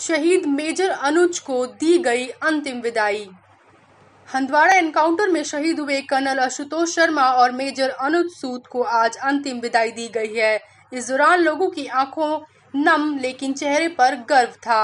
शहीद मेजर अनुज को दी गई अंतिम विदाई हंदवाड़ा एनकाउंटर में शहीद हुए कर्नल आशुतोष शर्मा और मेजर अनुज सूद को आज अंतिम विदाई दी गई है इस दौरान लोगों की आंखों नम लेकिन चेहरे पर गर्व था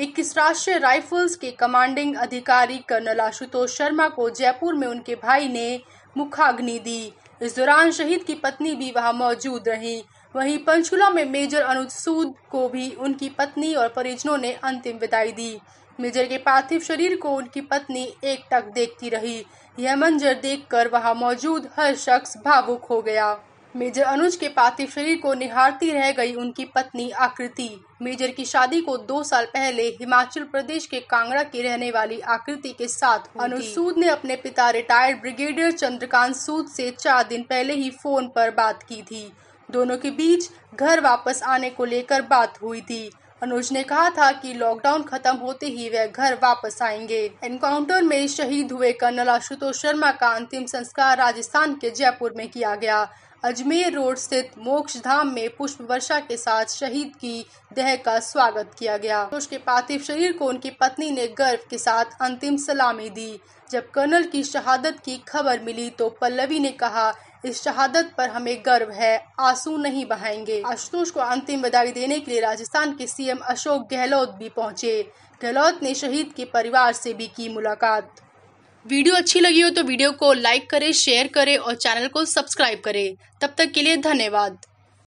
इक्कीस राष्ट्रीय राइफल्स के कमांडिंग अधिकारी कर्नल आशुतोष शर्मा को जयपुर में उनके भाई ने मुखाग्नि दी इस दौरान शहीद की पत्नी भी वहां मौजूद रही वहीं पंचकुला में मेजर अनुज सूद को भी उनकी पत्नी और परिजनों ने अंतिम विदाई दी मेजर के पार्थिव शरीर को उनकी पत्नी एक तक देखती रही यह मंजर देखकर वहां मौजूद हर शख्स भावुक हो गया मेजर अनुज के पार्थिव शरीर को निहारती रह गई उनकी पत्नी आकृति मेजर की शादी को दो साल पहले हिमाचल प्रदेश के कांगड़ा की रहने वाली आकृति के साथ अनुज सूद ने अपने पिता रिटायर्ड ब्रिगेडियर चंद्रकांत सूद से चार दिन पहले ही फोन पर बात की थी दोनों के बीच घर वापस आने को लेकर बात हुई थी अनुज ने कहा था कि लॉकडाउन खत्म होते ही वह घर वापस आएंगे एनकाउंटर में शहीद हुए कर्नल आशुतोष शर्मा का अंतिम संस्कार राजस्थान के जयपुर में किया गया अजमेर रोड स्थित मोक्ष धाम में पुष्प वर्षा के साथ शहीद की देह का स्वागत किया गया अनुज के पार्थिव शरीर को उनकी पत्नी ने गर्व के साथ अंतिम सलामी दी जब कर्नल की शहादत की खबर मिली तो पल्लवी ने कहा इस शहादत पर हमें गर्व है आंसू नहीं बहाएंगे आशुतोष को अंतिम विदाई देने के लिए राजस्थान के सीएम अशोक गहलोत भी पहुंचे गहलोत ने शहीद के परिवार से भी की मुलाकात वीडियो अच्छी लगी हो तो वीडियो को लाइक करें शेयर करें और चैनल को सब्सक्राइब करें तब तक के लिए धन्यवाद